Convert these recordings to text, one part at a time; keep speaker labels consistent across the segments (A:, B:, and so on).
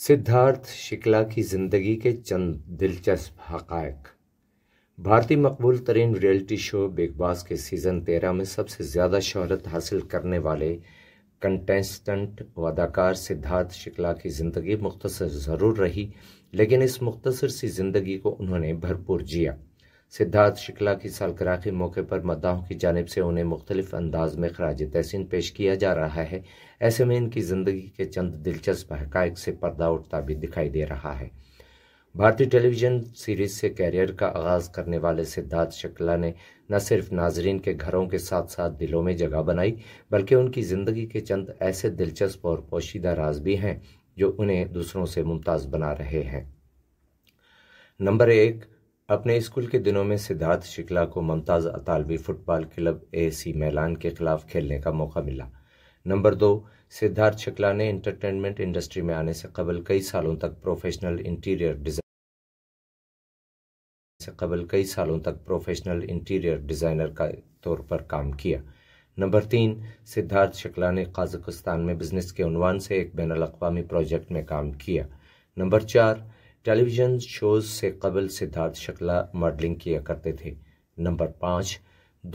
A: सिद्धार्थ शिकला की ज़िंदगी के चंद दिलचस्प हकायक भारतीय मकबूल तरीन रियलिटी शो बिग बॉस के सीज़न तेरह में सबसे ज़्यादा शहरत हासिल करने वाले कंटेस्टेंट व अदाकार सिद्धार्थ शिकला की ज़िंदगी मुख्तसर ज़रूर रही लेकिन इस मुख्तसर सी ज़िंदगी को उन्होंने भरपूर जिया सिद्धार्थ शुक्ला की सालकरा के मौके पर मद्दाहों की जानब से उन्हें मुख्तलिफ अंदाज में खराज तहसीन पेश किया जा रहा है ऐसे में इनकी ज़िंदगी के चंद दिलचस्प हक़ से पर्दा उठता भी दिखाई दे रहा है भारतीय टेलीविज़न सीरीज़ से कैरियर का आगाज़ करने वाले सिद्धार्थ शुक्ला ने न सिर्फ नाजरीन के घरों के साथ साथ दिलों में जगह बनाई बल्कि उनकी ज़िंदगी के चंद ऐसे दिलचस्प और पोशीदा राज भी हैं जो उन्हें दूसरों से मुमताज़ बना रहे हैं नंबर एक अपने स्कूल के दिनों में सिद्धार्थ शिकला को मुमताज़ अतालवी football club A C Milan के खिलाफ खेलने का मौका मिला नंबर दो सिद्धार्थ शिकला ने एंटरटेनमेंट इंडस्ट्री में आने से कबल कई सालों तक प्रोफेशनल इंटीरियर डिज़ाइन से कबल कई सालों तक प्रोफेशनल इंटीरियर डिज़ाइनर का तौर पर काम किया नंबर तीन सिद्धार्थ शिकला ने काजकस्तान में बिजनेस के उनवान से एक बैन अवी प्रोजेक्ट में काम किया नंबर चार टेलीविज़न शोज़ से कबल सिद्धार्थ शक्ला मॉडलिंग किया करते थे नंबर पाँच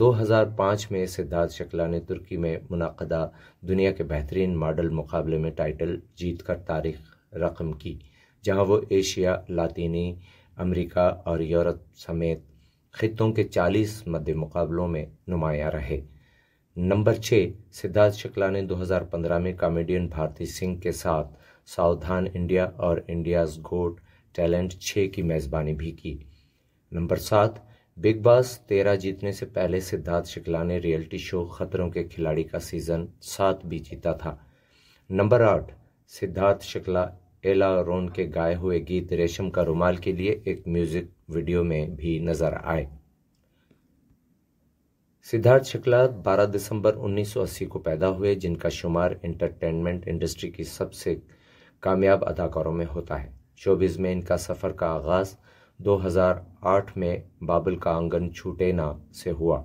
A: 2005 में सिद्धार्थ शक्ला ने तुर्की में मुनदा दुनिया के बेहतरीन मॉडल मुकाबले में टाइटल जीत कर तारीख रकम की जहां वो एशिया लातीनी अमेरिका और यूरोप समेत खितों के 40 मध्य मुकाबलों में नुमाया रहे नंबर छः सिद्धार्थ शक्ला ने 2015 में कॉमेडियन भारती सिंह के साथ सावधान इंडिया और इंडियाज गोट टैलेंट छः की मेज़बानी भी की नंबर सात बिग बॉस तेरह जीतने से पहले सिद्धार्थ शुक्ला ने रियलिटी शो खतरों के खिलाड़ी का सीज़न सात भी जीता था नंबर आठ सिद्धार्थ शुक्ला एला रोन के गाए हुए गीत रेशम का रुमाल के लिए एक म्यूज़िक वीडियो में भी नज़र आए सिद्धार्थ शुक्ला 12 दिसंबर 1980 को पैदा हुए जिनका शुमार एंटरटेनमेंट इंडस्ट्री की सबसे कामयाब अदाकारों में होता है शोबिज़ में इनका सफ़र का आगाज़ 2008 में बाबुल का आंगन छूटे ना से हुआ